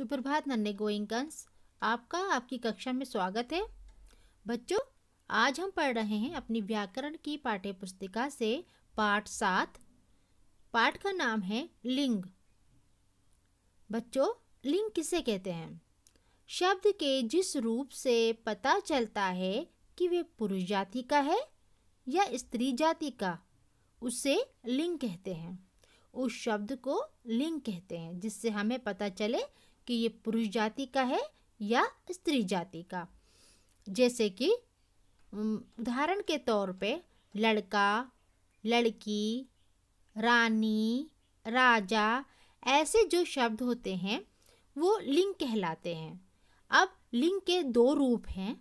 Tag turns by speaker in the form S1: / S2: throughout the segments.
S1: सुप्रभात नन्हे गोइंगंस आपका आपकी कक्षा में स्वागत है बच्चों आज हम पढ़ रहे हैं अपनी व्याकरण की पाठ्य पुस्तिका से पाठ सात पाठ का नाम है लिंग बच्चों लिंग किसे कहते हैं शब्द के जिस रूप से पता चलता है कि वे पुरुष जाति का है या स्त्री जाति का उसे लिंग कहते हैं उस शब्द को लिंग कहते हैं जिससे हमें पता चले कि ये पुरुष जाति का है या स्त्री जाति का जैसे कि उदाहरण के तौर पे लड़का लड़की रानी राजा ऐसे जो शब्द होते हैं वो लिंग कहलाते हैं अब लिंग के दो रूप हैं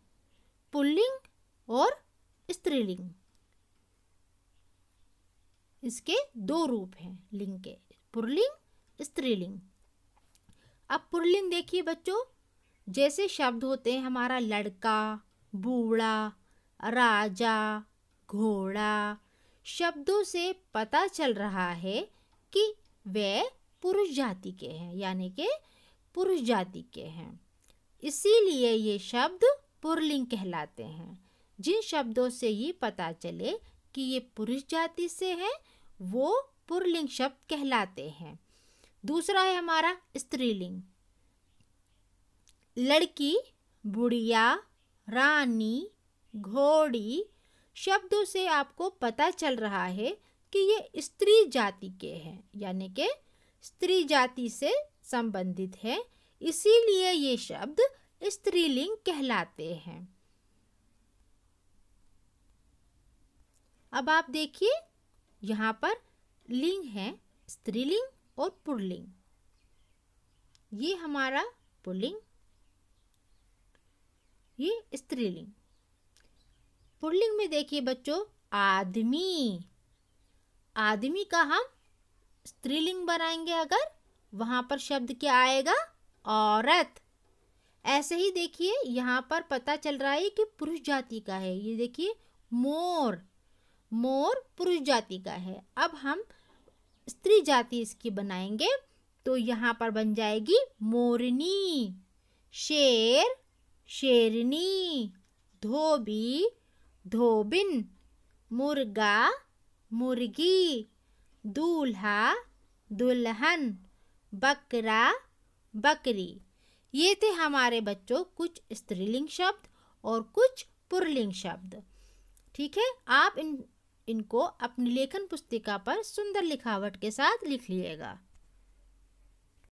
S1: पुल्लिंग और स्त्रीलिंग इसके दो रूप हैं लिंग के पुल्लिंग स्त्रीलिंग अब पुरलिंग देखिए बच्चों जैसे शब्द होते हैं हमारा लड़का बूढ़ा राजा घोड़ा शब्दों से पता चल रहा है कि वे पुरुष जाति के हैं यानी कि पुरुष जाति के हैं इसीलिए ये शब्द पुरलिंग कहलाते हैं जिन शब्दों से ये पता चले कि ये पुरुष जाति से हैं वो पुरलिंग शब्द कहलाते हैं दूसरा है हमारा स्त्रीलिंग लड़की बुढ़िया रानी घोड़ी शब्दों से आपको पता चल रहा है कि ये स्त्री जाति के हैं यानी कि स्त्री जाति से संबंधित है इसीलिए ये शब्द स्त्रीलिंग कहलाते हैं अब आप देखिए यहाँ पर लिंग है स्त्रीलिंग और पुल्लिंग ये हमारा पुल्लिंग ये स्त्रीलिंग पुल्लिंग में देखिए बच्चों आदमी आदमी का हम स्त्रीलिंग बनाएंगे अगर वहाँ पर शब्द क्या आएगा औरत ऐसे ही देखिए यहाँ पर पता चल रहा है कि पुरुष जाति का है ये देखिए मोर मोर पुरुष जाति का है अब हम स्त्री जाति इसकी बनाएंगे तो यहाँ पर बन जाएगी मोरनी शेर शेरनी धोबी धोबिन मुर्गा मुर्गी दूल्हा दुल्हन बकरा बकरी ये थे हमारे बच्चों कुछ स्त्रीलिंग शब्द और कुछ पुरलिंग शब्द ठीक है आप इन इनको अपनी लेखन पुस्तिका पर सुंदर लिखावट के साथ लिख लिएगा